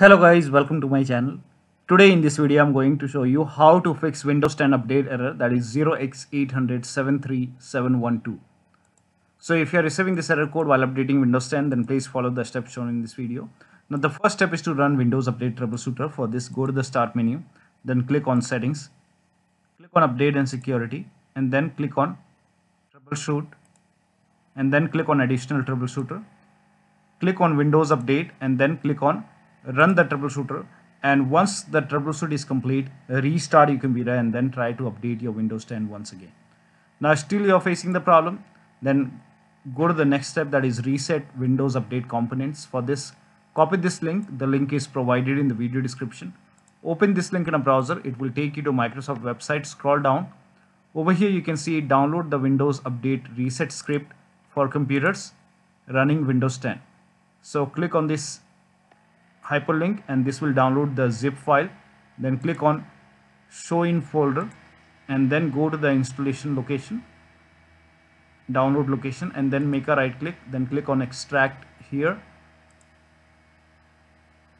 hello guys welcome to my channel today in this video i'm going to show you how to fix windows 10 update error that is 0x800 so if you are receiving this error code while updating windows 10 then please follow the steps shown in this video now the first step is to run windows update troubleshooter for this go to the start menu then click on settings click on update and security and then click on troubleshoot and then click on additional troubleshooter click on windows update and then click on run the troubleshooter and once the troubleshoot is complete restart your computer and then try to update your windows 10 once again now still you're facing the problem then go to the next step that is reset windows update components for this copy this link the link is provided in the video description open this link in a browser it will take you to microsoft website scroll down over here you can see download the windows update reset script for computers running windows 10 so click on this hyperlink and this will download the zip file then click on show in folder and then go to the installation location download location and then make a right click then click on extract here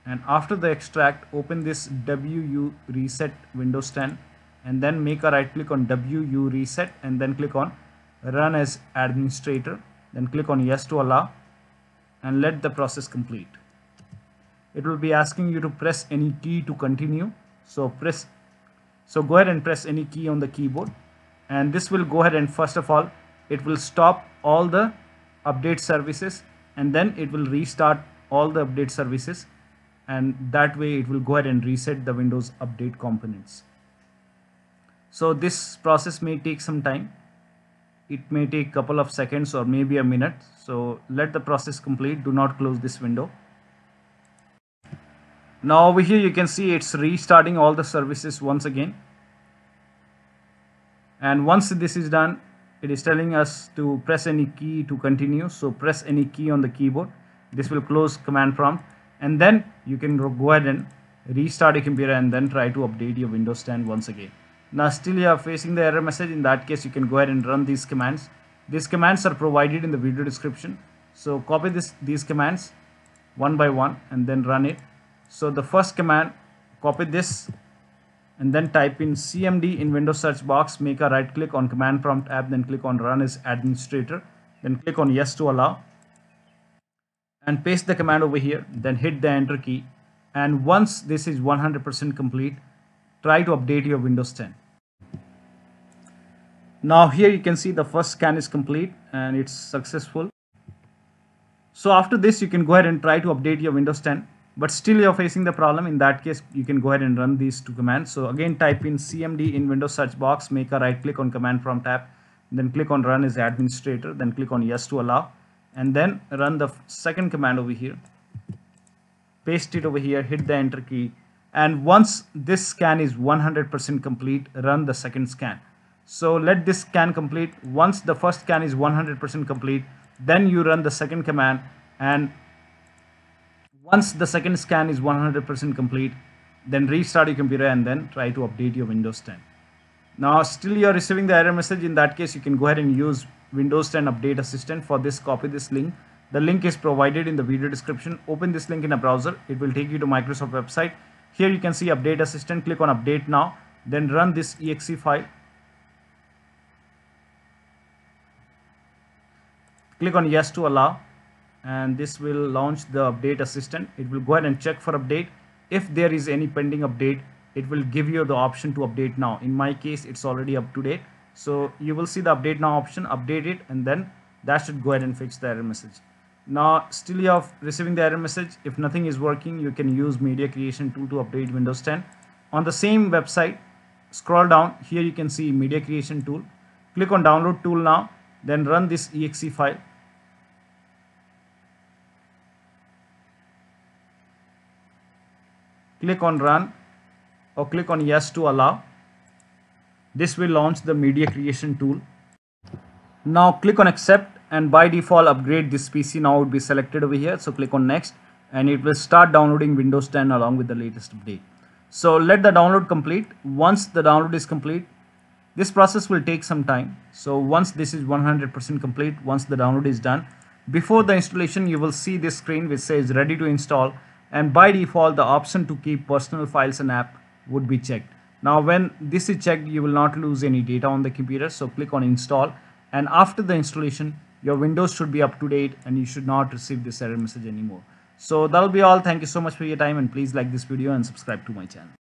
and after the extract open this WU reset Windows 10 and then make a right click on WU reset and then click on run as administrator then click on yes to allow and let the process complete it will be asking you to press any key to continue so press so go ahead and press any key on the keyboard and this will go ahead and first of all it will stop all the update services and then it will restart all the update services and that way it will go ahead and reset the Windows update components. So this process may take some time. It may take couple of seconds or maybe a minute. So let the process complete. Do not close this window now over here you can see it's restarting all the services once again and once this is done it is telling us to press any key to continue so press any key on the keyboard this will close command prompt and then you can go ahead and restart your computer and then try to update your windows 10 once again now still you are facing the error message in that case you can go ahead and run these commands these commands are provided in the video description so copy this these commands one by one and then run it so the first command, copy this and then type in cmd in Windows search box, make a right click on command prompt app, then click on run as administrator, then click on yes to allow and paste the command over here, then hit the enter key. And once this is 100% complete, try to update your Windows 10. Now here you can see the first scan is complete and it's successful. So after this, you can go ahead and try to update your Windows 10 but still you're facing the problem in that case you can go ahead and run these two commands so again type in cmd in windows search box make a right click on command prompt tab then click on run as administrator then click on yes to allow and then run the second command over here paste it over here hit the enter key and once this scan is 100% complete run the second scan so let this scan complete once the first scan is 100% complete then you run the second command and once the second scan is 100% complete, then restart your computer and then try to update your Windows 10. Now still you're receiving the error message. In that case, you can go ahead and use Windows 10 Update Assistant for this. Copy this link. The link is provided in the video description. Open this link in a browser. It will take you to Microsoft website. Here you can see Update Assistant. Click on Update Now. Then run this exe file. Click on Yes to allow and this will launch the update assistant. It will go ahead and check for update. If there is any pending update, it will give you the option to update now. In my case, it's already up to date. So you will see the update now option, update it, and then that should go ahead and fix the error message. Now, still you are receiving the error message. If nothing is working, you can use media creation tool to update Windows 10. On the same website, scroll down. Here you can see media creation tool. Click on download tool now, then run this exe file. click on run or click on yes to allow this will launch the media creation tool now click on accept and by default upgrade this pc now would be selected over here so click on next and it will start downloading windows 10 along with the latest update so let the download complete once the download is complete this process will take some time so once this is 100% complete once the download is done before the installation you will see this screen which says ready to install and by default the option to keep personal files and app would be checked. Now when this is checked you will not lose any data on the computer so click on install and after the installation your windows should be up to date and you should not receive this error message anymore. So that'll be all. Thank you so much for your time and please like this video and subscribe to my channel.